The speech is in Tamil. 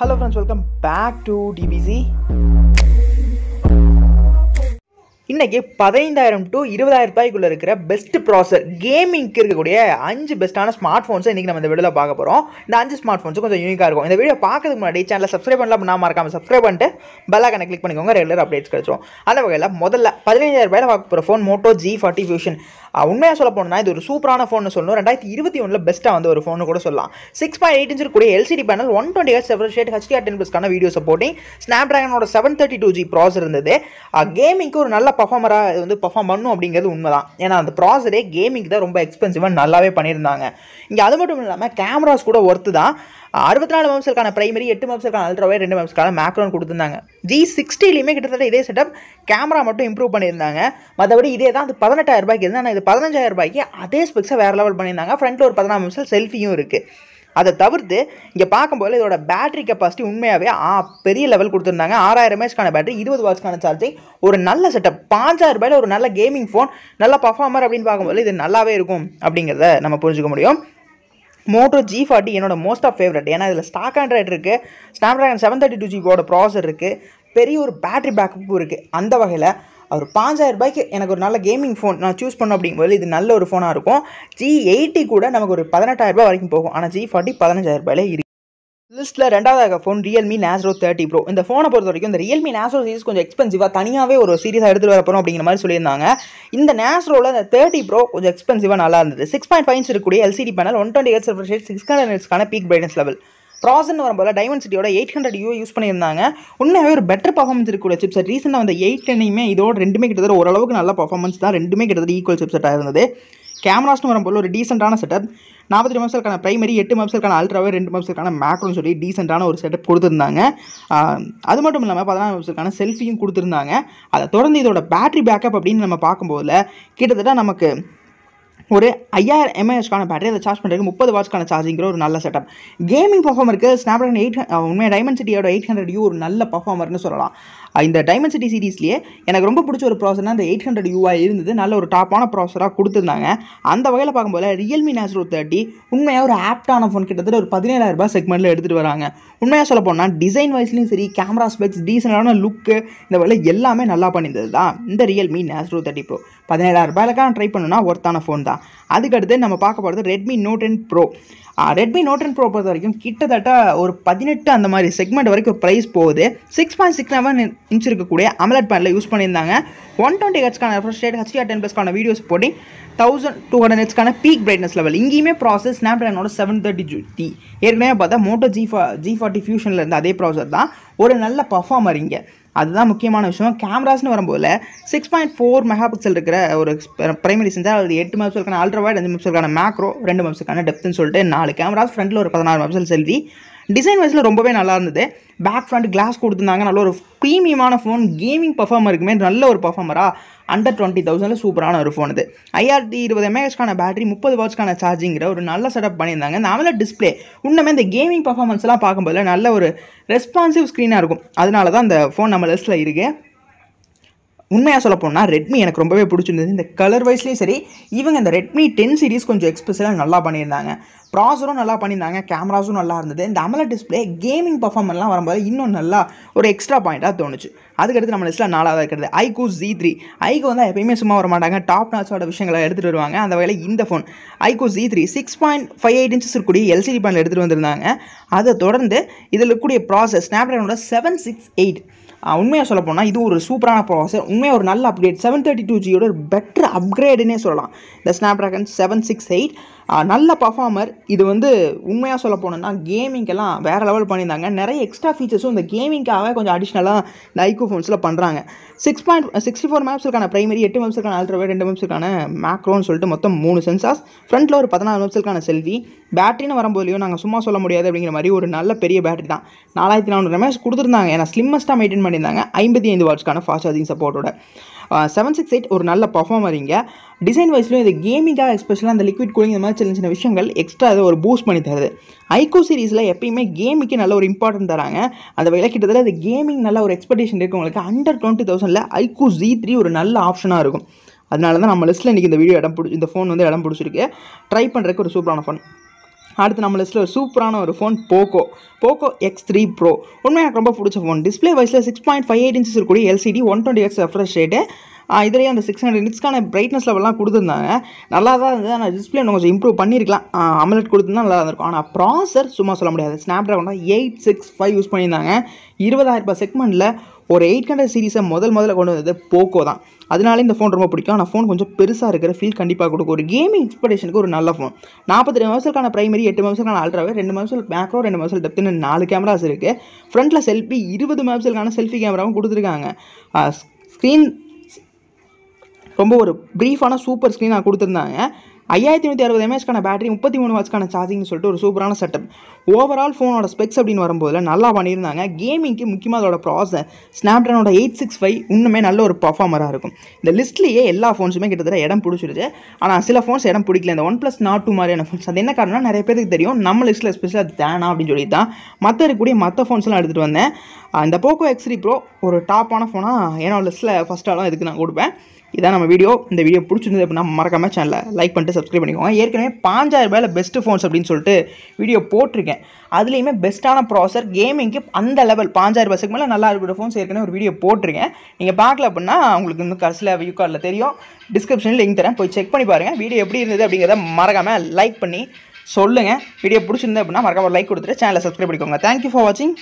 hello friends welcome back to dbz இன்றைக்கி பதினைந்தாயிரம் டு இருபதாயிரம் ரூபாய்க்குள்ளே இருக்கிற பெஸ்ட் ப்ராசர் கேமிங்க்கு இருக்கக்கூடிய அஞ்சு பெஸ்ட்டான ஸ்மார்ட் ஃபோன்ஸை இன்றைக்கி நம்ம இந்த வீடியோ பார்க்க போகிறோம் இந்த அஞ்சு ஸ்மார்ட் ஃபோன்ஸும் கொஞ்சம் யூனிக்காக இருக்கும் இந்த வீடியோ பார்க்கறதுக்கு முன்னாடி சேனலில் சப்ஸ்கிரைப் பண்ணலாம் பண்ணாமல் மறக்காம சப்ஸ்கிரைப் பண்ணிட்டு பெல்லாக்கனை கிளிக் பண்ணிக்கோங்க ரெகுலர் அப்டேட்ஸ் கிடைச்சிடும் அந்த வகையில் முதல்ல பதினைஞ்சாயிரம் ரூபாயில் பார்க்க போகிற phone Moto G forty fusion உண்மையாக சொல்ல போனால் இது ஒரு சூப்பரான ஃபோன் சொல்லணும் ரெண்டாயிரத்தி இருபத்தி ஒன்றில் பெஸ்ட்டாக வந்து ஒரு ஃபோனு கூட சொல்லலாம் சிக்ஸ் பாயிண்ட் எயிட் இன்ச் கூட LCD panel one twenty H seven shade HDR ten ப்ளஸ்க்கான வீடியோ சப்போர்ட்டிங் ஸ்னாப் ட்ராகனோட seven thirty two G processor இருந்தது கேமிங்க்கு ஒரு நல்ல பர்ஃபார்மராக இது வந்து பர்ஃபார்ம் பண்ணும் அப்படிங்கிறது உண்மை தான் ஏன்னா அந்த ப்ராசரே கேமிங் தான் ரொம்ப எக்ஸ்பென்சிவாக நல்லாவே பண்ணியிருந்தாங்க இங்கே அது மட்டும் இல்லாமல் கேமராஸ் கூட ஒர்த்து தான் அறுபத்தி நாலு மெம்சல்கான ப்ரைமரி எட்டு மெம்சல்கான அல்ட்ராவே ரெண்டு மெம்சல்கான மேக்ரோன் கொடுத்துருந்தாங்க ஜி சிக்ஸ்டிலையுமே கிட்டத்தட்ட இதே செட்டப் கேமரா மட்டும் இம்ப்ரூவ் பண்ணியிருந்தாங்க மற்றபடி இதே தான் அது பதினெட்டாயிரம் ரூபாய்க்கு இருந்தால் ஆனால் இது பதினஞ்சாயிரம் ரூபாய்க்கு அதே ஸ்பெக்ஸாக வேறு லெவல் பண்ணியிருந்தாங்க ஃப்ரண்ட்டில் ஒரு பதினாறு மெம்சல் செல்ஃபியும் இருக்குது அதை தவிர்த்து இங்கே பார்க்கும்போது இதோட பேட்டரி கெப்பாசிட்டி உண்மையாகவே பெரிய லெவல் கொடுத்துருந்தாங்க ஆறாயிரம் எம்ஏஹெச்க்கான பேட்டரி இருபது வாட்ஸ்க்கான சார்ஜிங் ஒரு நல்ல செட்டப் பாஞ்சாயிரம் ரூபாயில் ஒரு நல்ல கேமிங் ஃபோன் நல்ல பர்ஃபார்மர் அப்படின்னு பார்க்கும்போது இது நல்லாவே இருக்கும் அப்படிங்கிறத நம்ம புரிஞ்சுக்க முடியும் மோட்டோ ஜி ஃபார்ட்டி என்னோட மோஸ்ட் ஆஃப் ஃபேவரட் ஏன்னா இதில் ஸ்டாக் ஆண்ட்ராய்டு இருக்குது Snapdragon seven thirty two ஜிபோட ப்ராசர் இருக்குது பெரிய ஒரு பேட்டரி பேக்கப்பும் இருக்குது அந்த வகையில் அவர் பாஞ்சாயிரம் ரூபாய்க்கு எனக்கு ஒரு நல்ல கேமிங் ஃபோன் நான் சூஸ் பண்ணோம் அப்படிங்கும்போது இது நல்ல ஒரு ஃபோனாக இருக்கும் ஜி எயிட்டி கூட நமக்கு ஒரு ரூபாய் வரைக்கும் போகும் ஆனால் ஜி ஃபார்ட்டி பதினஞ்சாயிரம் ரூபாயிலே இருக்கு லிஸ்ட்டில் ரெண்டாவதாக ஃபோன் ரியல்மி நேஸ்ரோ தேர்ட்டி ப்ரோ இந்த ஃபோனை பொறுத்த வரைக்கும் இந்த ரியல்மி நேஸ்ரோ சீரிஸ் கொஞ்சம் எக்ஸ்பென்சிவாக தனியாகவே ஒரு சீரிஸாக எடுத்துகிட்டு வர போகிறோம் அப்படிங்கிற மாதிரி சொல்லியிருந்தாங்க இந்த நேஸ்ரோவில் இந்த தேர்ட்டி ப்ரோ கொஞ்சம் எக்ஸ்பென்சிவாக நல்லா இருந்தது சிக்ஸ் பாயிண்ட் ஃபைவ் இருக்கக்கூடிய LCD panel one twenty eight six hundred நெட்ஸ்க்கான பீக் பிரைட்னஸ் லெவல் ப்ராசன் வரும்போது டைமண்ட் சிட்டியோட எயிட் ஹண்ட்ரட் யூ யூஸ் பண்ணியிருந்தாங்க உண்மையாகவே ஒரு பெட்டர் பர்ஃபார்மன்ஸ் இருக்கக்கூடிய சிப்செட் ரீசெண்டாக வந்து எயிட் டென்னையுமே இதோட ரெண்டுமே கிட்டத்தட்ட ஓரளவுக்கு நல்ல பர்ஃபார்மன்ஸ் தான் ரெண்டுமே கிட்டத்தட்ட ஈக்குவல் சிப்செட்டாக இருந்தது கேமராஸ்னு வரும்போது ஒரு டீசெண்டான செட்டப் நாற்பத்தி ரெண்டு மெப்சலுக்கான ப்ரைமரி எட்டு மெப்சலுக்கான அல்ட்ராவே ரெண்டு மெப்சலுக்கான மேக்ரோன்னு சொல்லி டீசெண்டான ஒரு செட்டப் கொடுத்துருந்தாங்க அது மட்டும் இல்லாமல் பதினாறு மெப்சலுக்கான செல்ஃபியும் கொடுத்துருந்தாங்க அதை தொடர்ந்து இதோட பேட்ரி பேக்கப் அப்படின்னு நம்ம பார்க்கும்போதில் கிட்டத்தட்ட நமக்கு ஒரு ஐயாயிரம் எம்ஏஹெச்க்கான பேட்டரி அதை சார்ஜ் பண்ணுறதுக்கு முப்பது வாட்ஸ்க்கான சார்ஜிங்கிற ஒரு நல்ல செட்டப் கேமிங் பர்ஃபார்மருக்கு ஸ்னாப்ராகன் எயிட் உண்மையாக டைமண்ட் சிட்டியோட எயிட் ஹண்ட்ரட் யூ ஒரு நல்ல பர்ஃபார்மர்னு சொல்லலாம் இந்த டைமண்ட் சிட்டி சீரீஸ்லேயே எனக்கு ரொம்ப பிடிச்ச ஒரு ப்ராசர்னா அந்த எயிட் ஹண்ட்ரட் யூவாக இருந்தது நல்ல ஒரு டாப்பான ப்ராசராக கொடுத்துருந்தாங்க அந்த வகையில் பார்க்கும்போது ரியல்மி நேச்சுரல் தேர்ட்டி உண்மையாக ஒரு ஆப்டான ஃபோன் கிட்டத்தட்ட ஒரு பதினேழாயிரம் ரூபாய் செக்மெண்ட்டில் எடுத்துகிட்டு வராங்க உண்மையாக சொல்ல போனால் டிசைன் வைஸ்லையும் சரி கேமரா ஸ்பெக்ஸ் டீசெண்டான லுக்கு இந்த வகையில் எல்லாமே நல்லா பண்ணியிருந்தது தான் இந்த ரியல்மி நேச்சுரல் தேர்ட்டி ப்ரோ பதினேழாயிரம் ரூபாய்க்கான ட்ரை பண்ணுன்னா ஒர்த்தான ஃபோன் தான் தான் அதுக்கடுத்து நம்ம பார்க்க போகிறது Redmi Note and pro Redmi Note and pro பொறுத்த வரைக்கும் கிட்டத்தட்ட ஒரு பதினெட்டு அந்த மாதிரி செக்மெண்ட் வரைக்கும் ப்ரைஸ் போகுது six point six seven inch இருக்கக்கூடிய அமலட் பேனில் யூஸ் பண்ணியிருந்தாங்க ஒன் டுவெண்ட்டி ஹெட்ஸ்க்கான ரெஃப்ரெஷ் ரேட் ஹெச்டிஆர் டென் ப்ளஸ்க்கான வீடியோஸ் போட்டி தௌசண்ட் டூ ஹண்ட்ரட் ஹெட்ஸ்க்கான பீக் பிரைட்னஸ் லெவல் இங்கேயுமே ப்ராசஸ் ஸ்னாப் ட்ராகனோட செவன் தேர்ட்டி ஜி ஏற்கனவே பார்த்தா மோட்டோ ஜி ஃபா ஜி ஃபார்ட்டி ஃபியூஷனில் இருந்த அதே ப்ராசஸ் தான் ஒரு நல்ல பர்ஃபார்மர் இங்கே அதுதான் முக்கியமான விஷயம் கேமராஸ்னு வரும்போது six point four megapixel இருக்கிற ஒரு பிரைமரி சென்சார் அது எட்டு மெப்சல்கான அல்ட்ரா வைட் அஞ்சு மெப்சல்கான மேக்ரோ ரெண்டு மெப்சல்கான டெப்த்துன்னு சொல்லிட்டு நாலு கேமராஸ் ஃப்ரண்ட்டில் ஒரு பதினாறு மெப்சல் செல்வி டிசைன் வைஸில் ரொம்பவே நல்லா இருந்தது பேக் ஃப்ரண்ட் கிளாஸ் கொடுத்துருந்தாங்க நல்ல ஒரு ப்ரீமியமான ஃபோன் கேமிங் பர்ஃபார்மர் இருக்குமே நல்ல ஒரு பர்ஃபார்மராக அண்டர் டுவெண்ட்டி தௌசண்டில் சூப்பரான ஒரு ஃபோன் இது ஐஆர்டி இருபது எம்ஏஹெச்க்கான பேட்டரி முப்பது வாட்ச்க்கான சார்ஜிங்கிற ஒரு நல்ல செட்டப் பண்ணியிருந்தாங்க இந்த அமல டிஸ்பிளே இன்னுமே இந்த கேமிங் பர்ஃபார்மன்ஸ்லாம் பார்க்கும்போது நல்ல ஒரு ரெஸ்பான்சிவ் ஸ்க்ரீனாக இருக்கும் அதனால தான் அந்த ஃபோன் நம்ம லிஸ்ட்டில் இருக்குது உண்மையாக சொல்ல போனால் ரெட்மி எனக்கு ரொம்பவே பிடிச்சிருந்தது இந்த கலர் வைஸ்லேயும் சரி இவங்க இந்த ரெட்மி டென் சீரிஸ் கொஞ்சம் எக்ஸ்பெஷலாக நல்லா பண்ணியிருந்தாங்க ப்ராசரும் நல்லா பண்ணியிருந்தாங்க கேமராஸும் நல்லா இருந்தது இந்த அமல டிஸ்பிளே கேமிங் பர்ஃபார்மென்ஸ்லாம் வரும்போது இன்னும் நல்லா ஒரு எக்ஸ்ட்ரா பாயிண்ட்டாக தோணுச்சு அதுக்கடுத்து நம்ம லிஸ்ட்டில் நாலாவது இருக்கிறது ஐகூ ஜி த்ரீ ஐகோ வந்து எப்பயுமே சும்மா வர மாட்டாங்க டாப் நாட்சோட விஷயங்களை எடுத்துகிட்டு வருவாங்க அந்த வகையில் இந்த phone iQOO G three six point five eight inches இருக்கக்கூடிய எல்சிடி பேனல் எடுத்துகிட்டு வந்திருந்தாங்க அதை தொடர்ந்து இதில் இருக்கக்கூடிய ப்ராசஸ் ஸ்னாப்ட்ராகனோட செவன் சிக்ஸ் எயிட் உண்மையாக சொல்ல போனால் இது ஒரு சூப்பரான ப்ராசஸர் உண்மையாக ஒரு நல்ல அப்கிரேட் செவன் தேர்ட்டி டூ ஜியோட ஒரு பெட்டர் அப்கிரேடுன்னே சொல்லலாம் இந்த Snapdragon seven six eight நல்ல பர்ஃபார்மர் இது வந்து உண்மையாக சொல்ல போனோம்னா கேமிங்கெல்லாம் வேறு லெவல் பண்ணியிருந்தாங்க நிறைய எக்ஸ்ட்ரா ஃபீச்சர்ஸும் இந்த கேமிங்காக கொஞ்சம் அடிஷ்னலாக இந்த ஐக்கோ ஃபோன்ஸில் பண்ணுறாங்க சிக்ஸ் பாயிண்ட் சிக்ஸ்டி ஃபோர் மேப்ஸுக்கான ப்ரைமரி எட்டு மேப்ஸுக்கான அல்ட்ராவே ரெண்டு மேப்ஸுக்கான மேக்ரோன்னு சொல்லிட்டு மொத்தம் மூணு சென்சார்ஸ் ஃப்ரண்ட்டில் ஒரு பதினாலு மேப்ஸுக்கான செல்வி பேட்டரின்னு வரும்போதுலையும் நாங்கள் சும்மா சொல்ல முடியாது அப்படிங்கிற மாதிரி ஒரு நல்ல பெரிய பேட்டரி தான் நாலாயிரத்தி நானூறு எம்ஏஹெச் கொடுத்துருந்தாங்க ஏன்னா ஸ்லிம்மஸ்ட்டாக மெயின்டைன் பண்ணியிருந்தாங்க ஐம்பத்தி ஐந்து வாட்ச்க்கான ஃபாஸ்ட் சார்ஜிங் சப்போர்ட்டோட செவன் சிக்ஸ் எயிட் ஒரு நல்ல பர்ஃபார்மர் இங்கே டிசைன் வைஸ்லையும் இது கேமிங்காக எஸ்பெஷலாக அந்த லிக்விட் கூலிங் இந்த மாதிரி சின்ன சின்ன விஷயங்கள் எக்ஸ்ட்ரா அதை ஒரு பூஸ்ட் பண்ணி தருது ஐகோ சீரீஸில் எப்பயுமே கேமிக்கு நல்ல ஒரு இம்பார்ட்டன்ட் தராங்க அந்த வகையில் கிட்டத்தட்ட அது கேமிங் நல்ல ஒரு எக்ஸ்பெக்டேஷன் இருக்கவங்களுக்கு அண்டர் டுவெண்ட்டி தௌசண்டில் ஐகோ ஜி த்ரீ ஒரு நல்ல ஆப்ஷனாக இருக்கும் அதனால தான் நம்ம லிஸ்ட்டில் இன்றைக்கி இந்த வீடியோ இடம் பிடிச்சி இந்த ஃபோன் வந்து இடம் பிடிச்சிருக்கு ட்ரை பண்ணுறதுக்கு ஒரு சூப்பரான ஃபோன் அடுத்து நம்ம லிஸ்ட்டில் ஒரு சூப்பரான ஒரு phone Poco Poco X three pro உண்மையாக எனக்கு ரொம்ப பிடிச்ச ஃபோன் டிஸ்பிளே வைஸில் six point five eight inches இருக்கக்கூடிய LCD one twenty X refresh rate இதுலேயே அந்த சிக்ஸ் ஹண்ட்ரட் இன்ச்சுக்கான பிரைட்னஸ் லெவல்லாம் கொடுத்துருந்தாங்க நல்லா தான் இருந்தது ஆனால் டிஸ்பிளே இன்னும் கொஞ்சம் இம்ப்ரூவ் பண்ணியிருக்கலாம் அமலெட் கொடுத்துருந்தா நல்லா இருந்திருக்கும் ஆனால் ப்ராசர் சும்மா சொல்ல முடியாது Snapdragon eight six five use பண்ணியிருந்தாங்க இருபதாயிரம் ரூபாய் செக்மெண்ட்டில் ஒரு எயிட் ஹண்ட்ரட் சீரிஸை முதல் முதல்ல கொண்டு வந்தது போக்கோ தான் அதனால இந்த ஃபோன் ரொம்ப பிடிக்கும் ஆனால் ஃபோன் கொஞ்சம் பெருசாக இருக்கிற ஃபீல் கண்டிப்பாக கொடுக்கும் ஒரு கேமிங் இன்ஸ்பிரேஷனுக்கு ஒரு நல்ல ஃபோன் நாற்பத்தி ரெண்டு மாதத்துக்கான ப்ரைமரி எட்டு மாதத்துக்கான அல்ட்ராவே ரெண்டு மாதத்தில் மேக்ரோ ரெண்டு மாதத்தில் டெப்த்துன்னு நாலு கேமராஸ் இருக்குது ஃப்ரண்ட்டில் செல்ஃபி இருபது மாதத்துக்கான செல்ஃபி கேமராவும் கொடுத்துருக்காங்க ஸ்க்ரீன் ரொம்ப ஒரு ப்ரீஃபான சூப்பர் ஸ்க்ரீனாக கொடுத்துருந்தாங்க ஐயாயிரத்தி நூற்றி அறுபது எம்ஏஹெச்க்கான பேட்டரி முப்பத்தி மூணு வாட்ச்க்கான சார்ஜிங்னு சொல்லிட்டு ஒரு சூப்பரான செட்டப் ஓவரால் ஃபோனோட ஸ்பெக்ஸ் அப்படின்னு வரும்போது நல்லா பண்ணியிருந்தாங்க கேமிங்க்கு முக்கியமாக அதோட ப்ராசர் ஸ்னாப்ட்ரானோட எயிட் சிக்ஸ் ஃபைவ் இன்னுமே நல்ல ஒரு பர்ஃபார்மராக இருக்கும் இந்த லிஸ்ட்லேயே எல்லா ஃபோன்ஸுமே கிட்டத்தட்ட இடம் பிடிச்சிருச்சு ஆனால் சில ஃபோன்ஸ் இடம் பிடிக்கல இந்த ஒன் ப்ளஸ் நாட் டூ மாதிரியான ஃபோன்ஸ் அது என்ன காரணம்னா நிறைய பேருக்கு தெரியும் நம்ம லிஸ்ட்டில் ஸ்பெஷலாக தேனா அப்படின்னு சொல்லி தான் மற்ற இருக்கக்கூடிய மற்ற ஃபோன்ஸ்லாம் எடுத்துகிட்டு வந்தேன் இந்த போக்கோ எக்ஸ்ரீ ப்ரோ ஒரு டாப்பான ஃபோனாக என்னோட லிஸ்ட்டில் ஃபஸ்ட்டாலாம் இதுக்கு நான் கொடுப்பேன் இதான் நம்ம வீடியோ இந்த வீடியோ பிடிச்சிருந்தது அப்படின்னா மறக்காம சேனலை லைக் பண்ணிட்டு சப்ஸ்கிரைப் பண்ணிக்கோங்க ஏற்கனவே பாஞ்சாயிரம் ரூபாயில் பெஸ்ட்டு ஃபோன்ஸ் அப்படின்னு சொல்லிட்டு வீடியோ போட்டிருக்கேன் அதுலேயுமே பெஸ்ட்டான ப்ராசர் கேமிங்க்கு அந்த லெவல் பாஞ்சாயிரம் ரூபாய்க்கு மேலே நல்லா இருக்கிற ஃபோன்ஸ் ஏற்கனவே ஒரு வீடியோ போட்டிருக்கேன் நீங்கள் பார்க்கல அப்படின்னா உங்களுக்கு இந்த கடைசியில் வியூ கார்டில் தெரியும் டிஸ்கிரிப்ஷனில் லிங்க் தரேன் போய் செக் பண்ணி பாருங்கள் வீடியோ எப்படி இருந்தது அப்படிங்கிறத மறக்காமல் லைக் பண்ணி சொல்லுங்கள் வீடியோ பிடிச்சிருந்தது அப்படின்னா மறக்காமல் லைக் கொடுத்துட்டு சேனலை சப்ஸ்கிரைப் பண்ணிக்கோங்க தேங்க்யூ ஃபார் வாட்சிங்